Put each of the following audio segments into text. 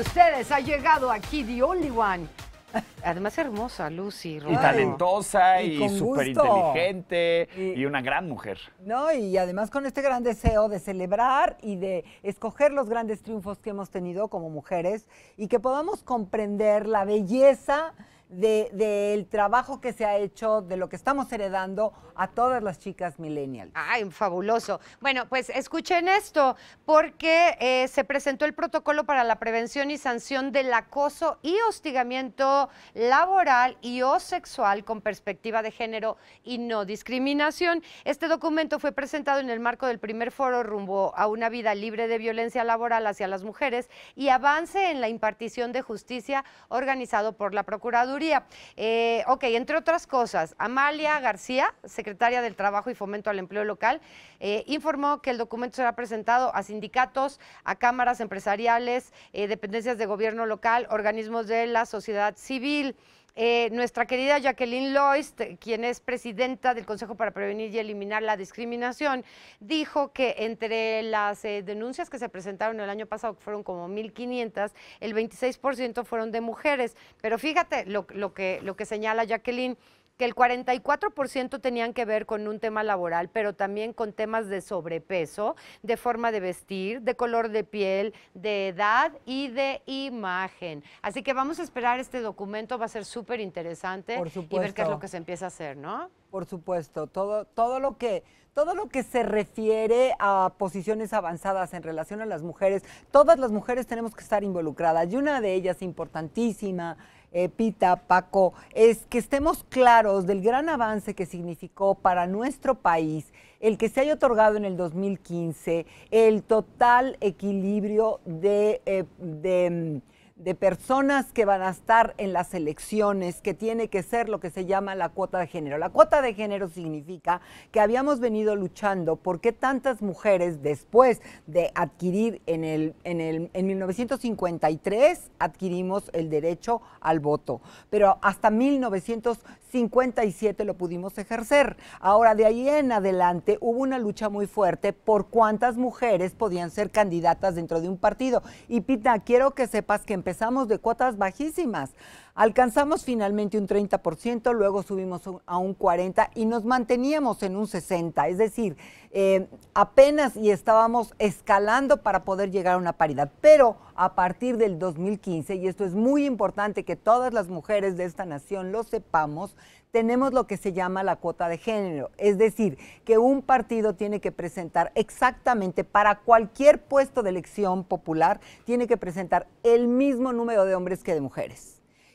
ustedes, ha llegado aquí The Only One. Además hermosa, Lucy. Y talentosa y, súper inteligente y, y, una gran mujer. No, y además con este gran deseo de celebrar y de escoger los grandes triunfos que hemos tenido como mujeres y que podamos comprender la belleza del trabajo que se ha hecho, de lo que estamos heredando a todas las chicas millennials. Ay, fabuloso. Bueno, pues escuchen esto, porque eh, se presentó el protocolo para la prevención y sanción del acoso y hostigamiento laboral y o sexual con perspectiva de género y no discriminación. Este documento fue presentado en el marco del primer foro rumbo a una vida libre de violencia laboral hacia las mujeres y avance en la impartición de justicia organizado por la Procuraduría eh, ok, entre otras cosas, Amalia García, secretaria del Trabajo y Fomento al Empleo Local, eh, informó que el documento será presentado a sindicatos, a cámaras empresariales, eh, dependencias de gobierno local, organismos de la sociedad civil. Eh, nuestra querida Jacqueline Loist, quien es presidenta del Consejo para Prevenir y Eliminar la Discriminación, dijo que entre las eh, denuncias que se presentaron el año pasado, que fueron como 1.500, el 26% fueron de mujeres. Pero fíjate lo, lo, que, lo que señala Jacqueline que el 44% tenían que ver con un tema laboral, pero también con temas de sobrepeso, de forma de vestir, de color de piel, de edad y de imagen. Así que vamos a esperar este documento, va a ser súper interesante y ver qué es lo que se empieza a hacer, ¿no? Por supuesto, todo, todo lo que todo lo que se refiere a posiciones avanzadas en relación a las mujeres, todas las mujeres tenemos que estar involucradas y una de ellas importantísima eh, Pita, Paco, es que estemos claros del gran avance que significó para nuestro país el que se haya otorgado en el 2015 el total equilibrio de, eh, de mm, de personas que van a estar en las elecciones, que tiene que ser lo que se llama la cuota de género. La cuota de género significa que habíamos venido luchando porque tantas mujeres después de adquirir en, el, en, el, en 1953 adquirimos el derecho al voto, pero hasta 1953. 57 lo pudimos ejercer. Ahora, de ahí en adelante hubo una lucha muy fuerte por cuántas mujeres podían ser candidatas dentro de un partido. Y Pita, quiero que sepas que empezamos de cuotas bajísimas. Alcanzamos finalmente un 30%, luego subimos a un 40% y nos manteníamos en un 60%, es decir, eh, apenas y estábamos escalando para poder llegar a una paridad. Pero a partir del 2015, y esto es muy importante que todas las mujeres de esta nación lo sepamos, tenemos lo que se llama la cuota de género, es decir, que un partido tiene que presentar exactamente para cualquier puesto de elección popular, tiene que presentar el mismo número de hombres que de mujeres.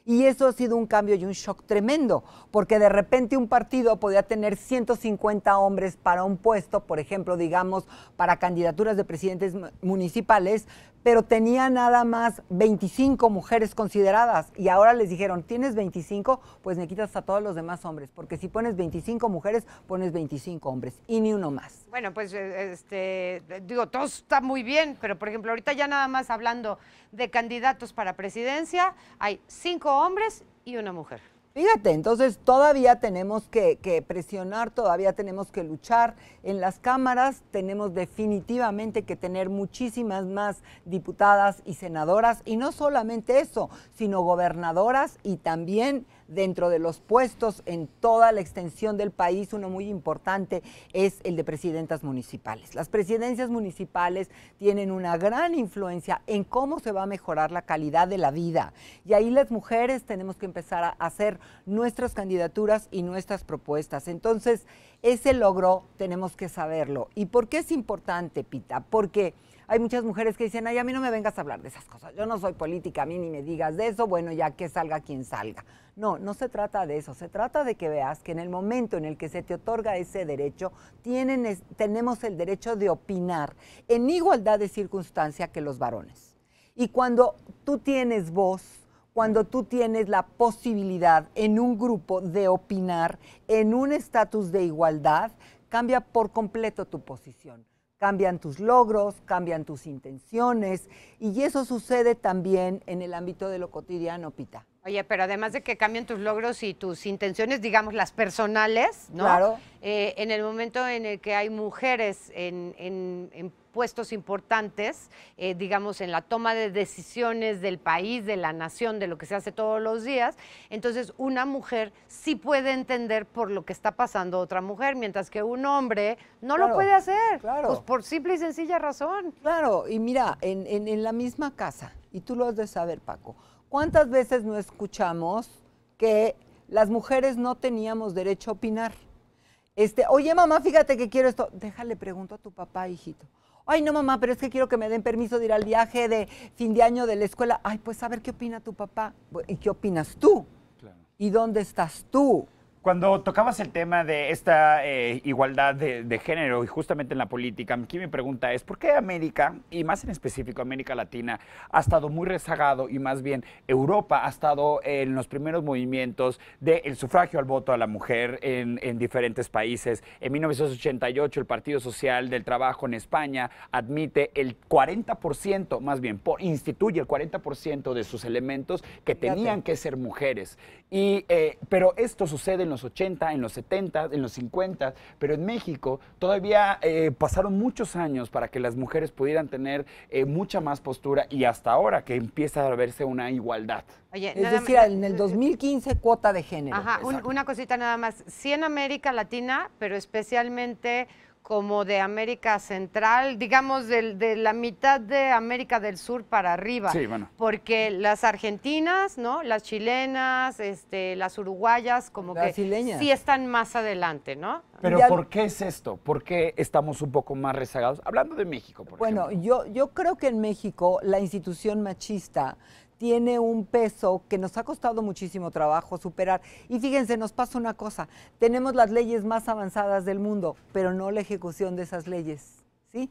Y eso ha sido un cambio y un shock tremendo, porque de repente un partido podía tener 150 hombres para un puesto, por ejemplo, digamos, para candidaturas de presidentes municipales, pero tenía nada más 25 mujeres consideradas y ahora les dijeron, tienes 25, pues me quitas a todos los demás hombres, porque si pones 25 mujeres, pones 25 hombres y ni uno más. Bueno, pues eh, este, digo, todo está muy bien, pero por ejemplo, ahorita ya nada más hablando de candidatos para presidencia, hay cinco hombres y una mujer. Fíjate, entonces todavía tenemos que, que, presionar, todavía tenemos que luchar en las cámaras, tenemos definitivamente que tener muchísimas más diputadas y senadoras, y no solamente eso, sino gobernadoras y también dentro de los puestos en toda la extensión del país, uno muy importante es el de presidentas municipales. Las presidencias municipales tienen una gran influencia en cómo se va a mejorar la calidad de la vida. Y ahí las mujeres tenemos que empezar a hacer nuestras candidaturas y nuestras propuestas. Entonces, ese logro tenemos que saberlo. ¿Y por qué es importante, Pita? Porque hay muchas mujeres que dicen, ay, a mí no me vengas a hablar de esas cosas, yo no soy política, a mí ni me digas de eso, bueno, ya que salga quien salga. No, no se trata de eso, se trata de que veas que en el momento en el que se te otorga ese derecho, tienen tenemos el derecho de opinar en igualdad de circunstancia que los varones. Y cuando tú tienes voz, cuando tú tienes la posibilidad en un grupo de opinar en un estatus de igualdad, cambia por completo tu posición cambian tus logros, cambian tus intenciones y eso sucede también en el ámbito de lo cotidiano, Pita. Oye, pero además de que cambian tus logros y tus intenciones, digamos las personales, ¿no? Claro. Eh, en el momento en el que hay mujeres en, en, en puestos importantes, eh, digamos, en la toma de decisiones del país, de la nación, de lo que se hace todos los días. Entonces, una mujer sí puede entender por lo que está pasando otra mujer, mientras que un hombre no lo puede hacer. Pues, por simple y sencilla razón. Claro, y mira, en, la misma casa, y tú lo has de saber, Paco, ¿cuántas veces no escuchamos que las mujeres no teníamos derecho a opinar? Este, oye mamá, fíjate que quiero esto. Déjale, pregunto a tu papá, hijito ay no mamá, pero es que quiero que me den permiso de ir al viaje de fin de año de la escuela, ay pues a ver qué opina tu papá y qué opinas tú y dónde estás tú. Cuando tocabas el tema de esta eh, igualdad de, género y justamente en la política, aquí mi pregunta es, ¿por qué América, y más en específico América Latina, ha estado muy rezagado y más bien Europa ha estado en los primeros movimientos del sufragio al voto a la mujer en, en diferentes países? En 1988 el Partido Social del Trabajo en España admite el 40%, más bien, por, instituye el 40% de sus elementos que tenían que ser mujeres. Y, eh, pero esto sucede en los 80, en los 70, en los 50, pero en México todavía eh, pasaron muchos años para que las mujeres pudieran tener eh, mucha más postura y hasta ahora que empieza a verse una igualdad. es decir, en el 2015 cuota de género. Ajá, una cosita nada más. si en América Latina, pero especialmente como de América Central, digamos de, la mitad de América del Sur para arriba. Sí, bueno. Porque las argentinas, ¿no? Las chilenas, este, las uruguayas, como que sí están más adelante, ¿no? Pero ¿por qué es esto? ¿Por qué estamos un poco más rezagados? Hablando de México, por ejemplo. Bueno, yo, yo creo que en México la institución machista tiene un peso que nos ha costado muchísimo trabajo superar. Y fíjense, nos pasa una cosa, tenemos las leyes más avanzadas del mundo, pero no la ejecución de esas leyes, ¿sí?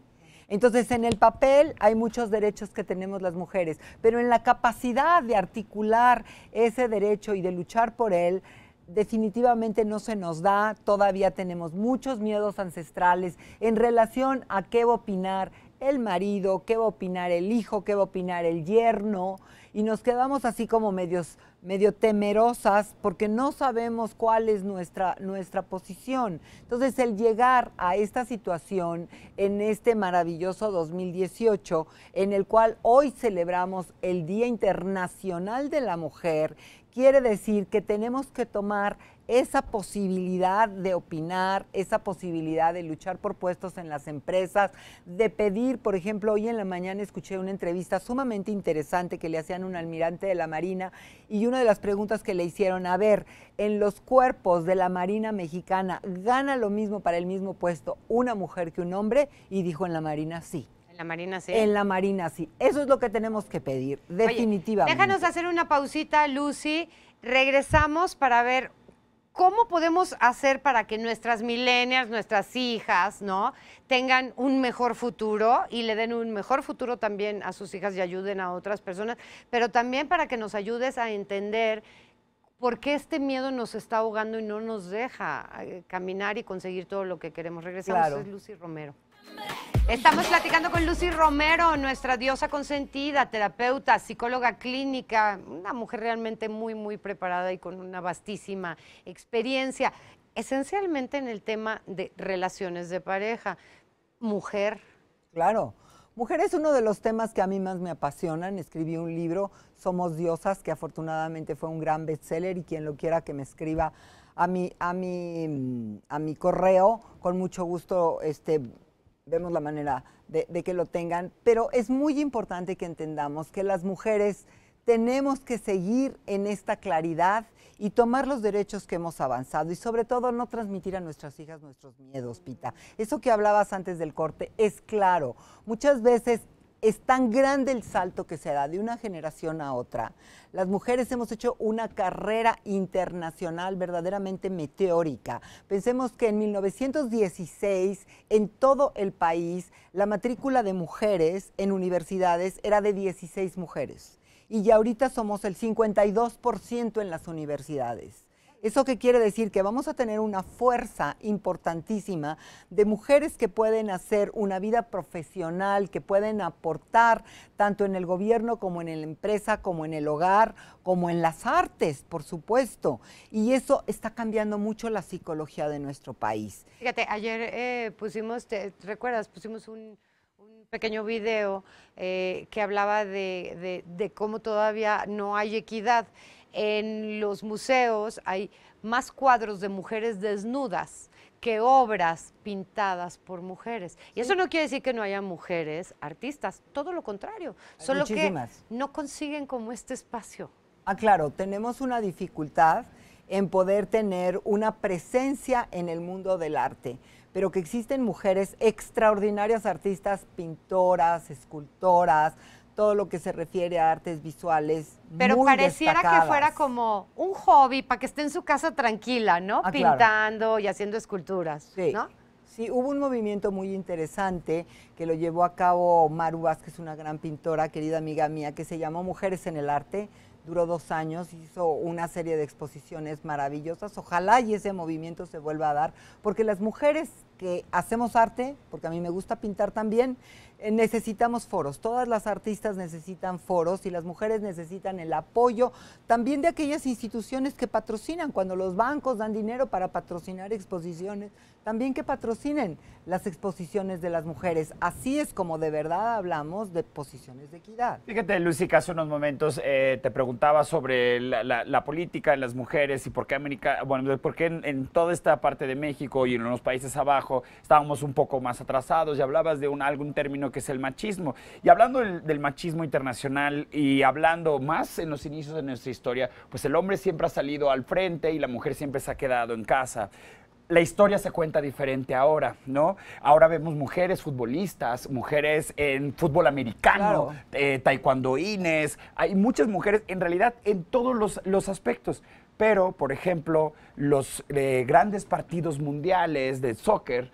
Entonces, en el papel hay muchos derechos que tenemos las mujeres, pero en la capacidad de articular ese derecho y de luchar por él, definitivamente no se nos da, todavía tenemos muchos miedos ancestrales en relación a qué va a opinar el marido, qué va a opinar el hijo, qué va a opinar el yerno, y nos quedamos así como medios, medio temerosas porque no sabemos cuál es nuestra, nuestra posición. Entonces, el llegar a esta situación en este maravilloso 2018, en el cual hoy celebramos el Día Internacional de la Mujer, Quiere decir que tenemos que tomar esa posibilidad de opinar, esa posibilidad de luchar por puestos en las empresas, de pedir, por ejemplo, hoy en la mañana escuché una entrevista sumamente interesante que le hacían un almirante de la Marina y una de las preguntas que le hicieron, a ver, en los cuerpos de la Marina mexicana, ¿gana lo mismo para el mismo puesto una mujer que un hombre? Y dijo en la Marina, sí. En la Marina sí. En la Marina sí. Eso es lo que tenemos que pedir, definitivamente. déjanos hacer una pausita, Lucy. Regresamos para ver cómo podemos hacer para que nuestras milenias, nuestras hijas, ¿no? Tengan un mejor futuro y le den un mejor futuro también a sus hijas y ayuden a otras personas, pero también para que nos ayudes a entender por qué este miedo nos está ahogando y no nos deja eh, caminar y conseguir todo lo que queremos. Regresamos, es Lucy Romero. Estamos platicando con Lucy Romero, nuestra diosa consentida, terapeuta, psicóloga clínica, una mujer realmente muy, muy preparada y con una vastísima experiencia, esencialmente en el tema de relaciones de pareja. Mujer. Claro. Mujer es uno de los temas que a mí más me apasionan. Escribí un libro, Somos Diosas, que afortunadamente fue un gran bestseller y quien lo quiera que me escriba a mi, a mi, mm, a mi correo, con mucho gusto este, vemos la manera de, que lo tengan, pero es muy importante que entendamos que las mujeres tenemos que seguir en esta claridad y tomar los derechos que hemos avanzado y sobre todo no transmitir a nuestras hijas nuestros miedos, Pita. Eso que hablabas antes del corte es claro. Muchas veces es tan grande el salto que se da de una generación a otra. Las mujeres hemos hecho una carrera internacional verdaderamente meteórica. Pensemos que en 1916 en todo el país la matrícula de mujeres en universidades era de 16 mujeres y ya ahorita somos el 52% en las universidades. ¿Eso qué quiere decir? Que vamos a tener una fuerza importantísima de mujeres que pueden hacer una vida profesional, que pueden aportar tanto en el gobierno como en la empresa, como en el hogar, como en las artes, por supuesto. Y eso está cambiando mucho la psicología de nuestro país. Fíjate, ayer eh, pusimos, ¿te recuerdas? Pusimos un pequeño video eh, que hablaba de, cómo todavía no hay equidad en los museos hay más cuadros de mujeres desnudas que obras pintadas por mujeres. Y eso no quiere decir que no haya mujeres artistas, todo lo contrario, solo que no consiguen como este espacio. Ah, claro, tenemos una dificultad en poder tener una presencia en el mundo del arte, pero que existen mujeres extraordinarias artistas, pintoras, escultoras, todo lo que se refiere a artes visuales. Pero pareciera que fuera como un hobby para que esté en su casa tranquila, ¿no? Ah, Pintando y haciendo esculturas, sí. ¿no? Sí, hubo un movimiento muy interesante que lo llevó a cabo Maru Vázquez, una gran pintora, querida amiga mía, que se llamó Mujeres en el Arte. Duró dos años, hizo una serie de exposiciones maravillosas. Ojalá y ese movimiento se vuelva a dar, porque las mujeres que hacemos arte, porque a mí me gusta pintar también, eh, necesitamos foros, todas las artistas necesitan foros y las mujeres necesitan el apoyo también de aquellas instituciones que patrocinan, cuando los bancos dan dinero para patrocinar exposiciones, también que patrocinen las exposiciones de las mujeres. Así es como de verdad hablamos de posiciones de equidad. Fíjate, Lucy, que hace unos momentos eh, te preguntaba sobre la, política de las mujeres y por qué América, bueno, por qué en, toda esta parte de México y en los países abajo estábamos un poco más atrasados y hablabas de un, algún término que es el machismo. Y hablando del machismo internacional y hablando más en los inicios de nuestra historia, pues el hombre siempre ha salido al frente y la mujer siempre se ha quedado en casa la historia se cuenta diferente ahora, ¿no? Ahora vemos mujeres futbolistas, mujeres en fútbol americano, eh, taekwondoines, hay muchas mujeres en realidad en todos los, los aspectos. Pero, por ejemplo, los eh, grandes partidos mundiales de soccer,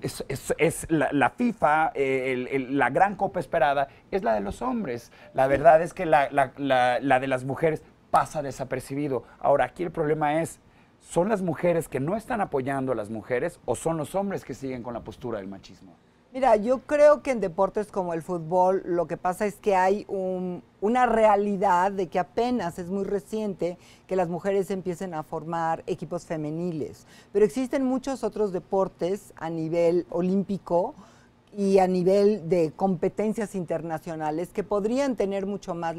es, la, FIFA, eh, la gran copa esperada, es la de los hombres. La verdad es que la, la, la de las mujeres pasa desapercibido. Ahora, aquí el problema es, ¿son las mujeres que no están apoyando a las mujeres o son los hombres que siguen con la postura del machismo? Mira, yo creo que en deportes como el fútbol lo que pasa es que hay una realidad de que apenas es muy reciente que las mujeres empiecen a formar equipos femeniles, pero existen muchos otros deportes a nivel olímpico y a nivel de competencias internacionales que podrían tener mucho más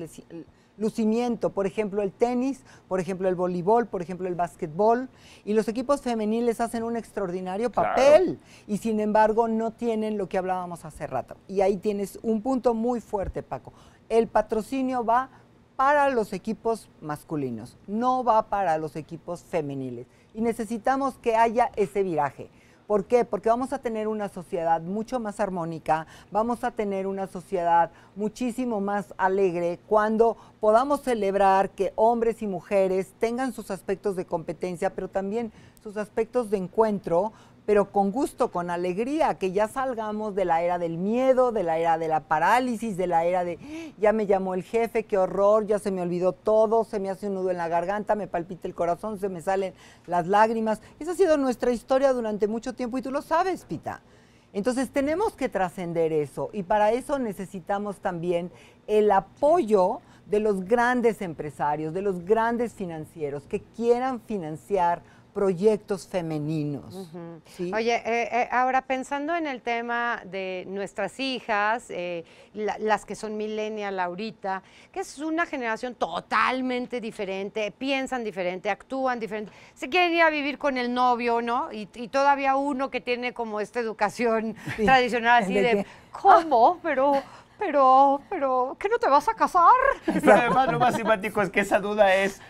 lucimiento, por ejemplo el tenis, por ejemplo el voleibol, por ejemplo el básquetbol, y los equipos femeniles hacen un extraordinario papel y sin embargo no tienen lo que hablábamos hace rato. Y ahí tienes un punto muy fuerte, Paco. El patrocinio va para los equipos masculinos, no va para los equipos femeniles. Y necesitamos que haya ese viraje. ¿Por qué? Porque vamos a tener una sociedad mucho más armónica, vamos a tener una sociedad muchísimo más alegre cuando podamos celebrar que hombres y mujeres tengan sus aspectos de competencia, pero también sus aspectos de encuentro, pero con gusto, con alegría, que ya salgamos de la era del miedo, de la era de la parálisis, de la era de ya me llamó el jefe, qué horror, ya se me olvidó todo, se me hace un nudo en la garganta, me palpita el corazón, se me salen las lágrimas. Esa ha sido nuestra historia durante mucho tiempo y tú lo sabes, Pita. Entonces tenemos que trascender eso y para eso necesitamos también el apoyo de los grandes empresarios, de los grandes financieros que quieran financiar proyectos femeninos. Oye, eh, eh, ahora pensando en el tema de nuestras hijas, eh, las que son millennial ahorita, que es una generación totalmente diferente, piensan diferente, actúan diferente, se quieren ir a vivir con el novio, ¿no? Y, todavía uno que tiene como esta educación tradicional así de ¿cómo? Ah. Pero pero, pero, ¿qué no te vas a casar? Pero además lo más simpático es que esa duda es,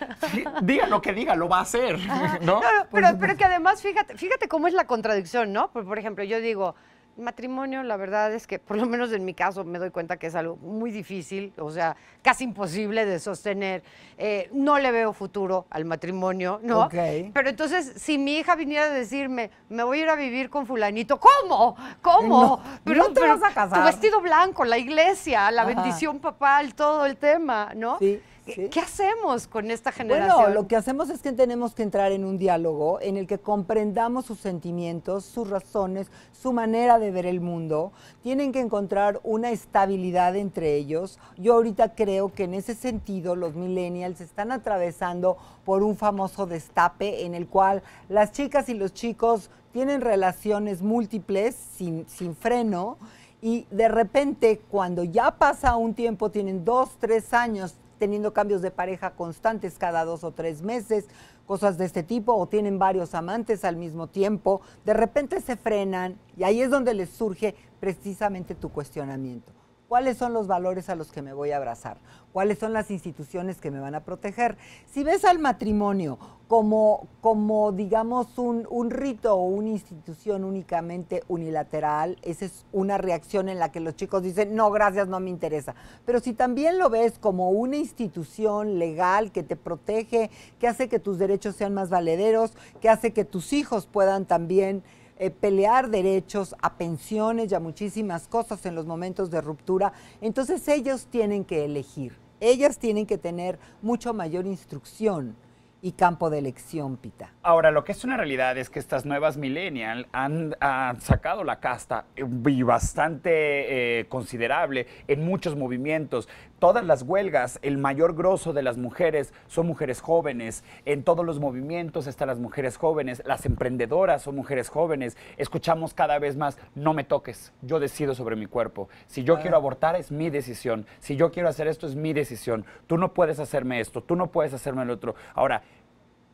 diga lo que diga, lo va a hacer, ¿no? pero, que además, fíjate, fíjate cómo es la contradicción, ¿no? Por, por ejemplo, yo digo, matrimonio, la verdad es que, por lo menos en mi caso, me doy cuenta que es algo muy difícil, o sea, casi imposible de sostener. Eh, no le veo futuro al matrimonio, ¿no? Pero entonces, si mi hija viniera a decirme, me voy a ir a vivir con fulanito, ¿cómo? ¿Cómo? No, pero, te vas a casar. Tu vestido blanco, la iglesia, la bendición papal, todo el tema, ¿no? Sí. ¿Qué hacemos con esta generación? Bueno, lo que hacemos es que tenemos que entrar en un diálogo en el que comprendamos sus sentimientos, sus razones, su manera de ver el mundo. Tienen que encontrar una estabilidad entre ellos. Yo ahorita creo que en ese sentido los millennials están atravesando por un famoso destape en el cual las chicas y los chicos tienen relaciones múltiples sin, sin freno y de repente cuando ya pasa un tiempo, tienen dos, tres años teniendo cambios de pareja constantes cada dos o tres meses, cosas de este tipo, o tienen varios amantes al mismo tiempo, de repente se frenan y ahí es donde les surge precisamente tu cuestionamiento cuáles son los valores a los que me voy a abrazar, cuáles son las instituciones que me van a proteger. Si ves al matrimonio como, como digamos, un, un rito o una institución únicamente unilateral, esa es una reacción en la que los chicos dicen, no, gracias, no me interesa. Pero si también lo ves como una institución legal que te protege, que hace que tus derechos sean más valederos, que hace que tus hijos puedan también... Eh, pelear derechos a pensiones y a muchísimas cosas en los momentos de ruptura. Entonces ellos tienen que elegir, ellas tienen que tener mucho mayor instrucción y campo de elección, Pita. Ahora, lo que es una realidad es que estas nuevas millennials han, sacado la casta eh, y bastante eh, considerable en muchos movimientos, todas las huelgas, el mayor grosso de las mujeres son mujeres jóvenes, en todos los movimientos están las mujeres jóvenes, las emprendedoras son mujeres jóvenes, escuchamos cada vez más, no me toques, yo decido sobre mi cuerpo, si yo ah. quiero abortar es mi decisión, si yo quiero hacer esto es mi decisión, tú no puedes hacerme esto, tú no puedes hacerme el otro. Ahora,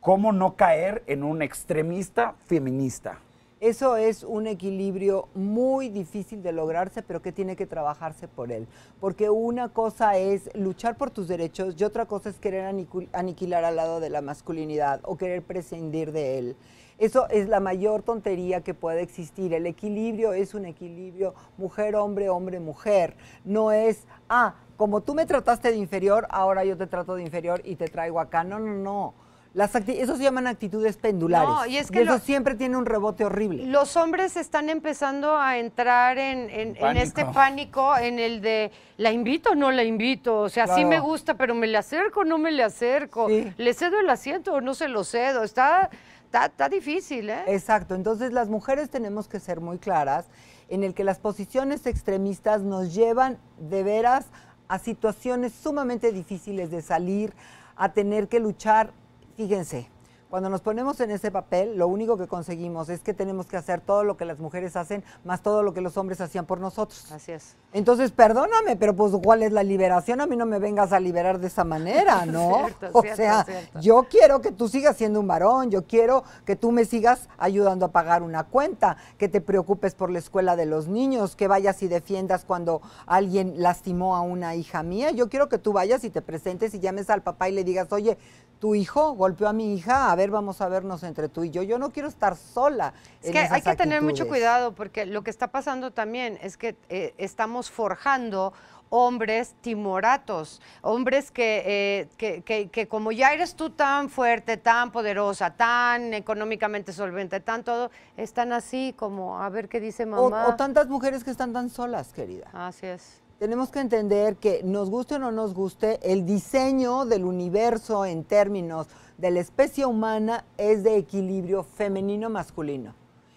¿cómo no caer en un extremista feminista? Eso es un equilibrio muy difícil de lograrse, pero que tiene que trabajarse por él. Porque una cosa es luchar por tus derechos y otra cosa es querer aniquilar al lado de la masculinidad o querer prescindir de él. Eso es la mayor tontería que puede existir. El equilibrio es un equilibrio mujer-hombre, hombre-mujer. No es, ah, como tú me trataste de inferior, ahora yo te trato de inferior y te traigo acá. No, no, no eso se llaman actitudes pendulares. y eso siempre tiene un rebote horrible. Los hombres están empezando a entrar en, este pánico, en el de la invito o no la invito. O sea, sí me gusta, pero me le acerco o no me le acerco. Le cedo el asiento o no se lo cedo. Está, está, difícil, ¿eh? Exacto. Entonces, las mujeres tenemos que ser muy claras en el que las posiciones extremistas nos llevan de veras a situaciones sumamente difíciles de salir, a tener que luchar Fíjense, cuando nos ponemos en ese papel, lo único que conseguimos es que tenemos que hacer todo lo que las mujeres hacen, más todo lo que los hombres hacían por nosotros. Así es. Entonces, perdóname, pero pues ¿cuál es la liberación? A mí no me vengas a liberar de esa manera, ¿no? o sea, yo quiero que tú sigas siendo un varón, yo quiero que tú me sigas ayudando a pagar una cuenta, que te preocupes por la escuela de los niños, que vayas y defiendas cuando alguien lastimó a una hija mía. Yo quiero que tú vayas y te presentes y llames al papá y le digas, oye, tu hijo golpeó a mi hija, a ver, vamos a vernos entre tú y yo. Yo no quiero estar sola. Es que hay que tener mucho cuidado porque lo que está pasando también es que eh, estamos forjando hombres timoratos, hombres eh, que, que, que, como ya eres tú tan fuerte, tan poderosa, tan económicamente solvente, tan todo, están así como a ver qué dice mamá. o tantas mujeres que están tan solas, querida. Así es. Tenemos que entender que nos guste o no nos guste, el diseño del universo en términos de la especie humana es de equilibrio femenino-masculino.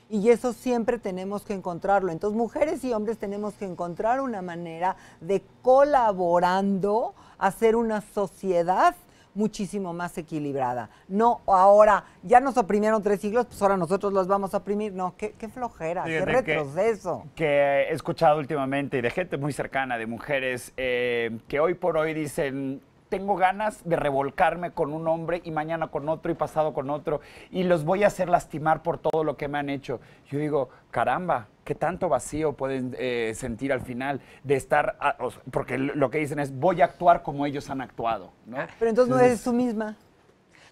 Y eso siempre tenemos que encontrarlo. Entonces, mujeres y hombres tenemos que encontrar una manera de colaborando hacer una sociedad muchísimo más equilibrada. No ahora, ya nos oprimieron tres siglos, pues ahora nosotros los vamos a oprimir. No, qué, qué flojera, qué retroceso. Que, he escuchado últimamente y de gente muy cercana, de mujeres, eh, que hoy por hoy dicen, tengo ganas de revolcarme con un hombre y mañana con otro y pasado con otro y los voy a hacer lastimar por todo lo que me han hecho. Yo digo, caramba, qué tanto vacío pueden eh, sentir al final de estar, porque lo que dicen es, voy a actuar como ellos han actuado. ¿no? Pero entonces no eres tú misma.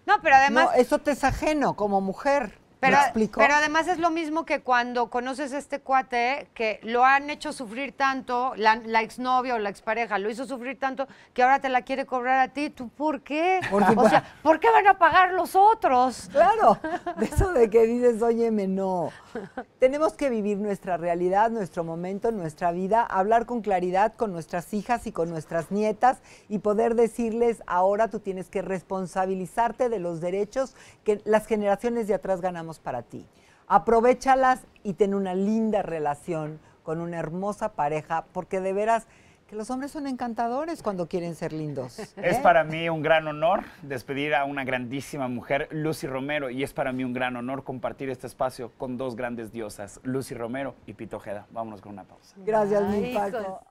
No, pero además... eso te es ajeno como mujer. Pero, además es lo mismo que cuando conoces a este cuate que lo han hecho sufrir tanto, la, exnovia o la expareja lo hizo sufrir tanto que ahora te la quiere cobrar a ti. ¿Tú por qué? o sea, ¿por qué van a pagar los otros? Claro, de eso de que dices, óyeme, no. Tenemos que vivir nuestra realidad, nuestro momento, nuestra vida, hablar con claridad con nuestras hijas y con nuestras nietas y poder decirles, ahora tú tienes que responsabilizarte de los derechos que las generaciones de atrás ganan para ti. Aprovechalas y ten una linda relación con una hermosa pareja, porque de veras que los hombres son encantadores cuando quieren ser lindos. Es ¿eh? para mí un gran honor despedir a una grandísima mujer, Lucy Romero, y es para mí un gran honor compartir este espacio con dos grandes diosas, Lucy Romero y Pito Ojeda. Vámonos con una pausa. Gracias, mi impacto.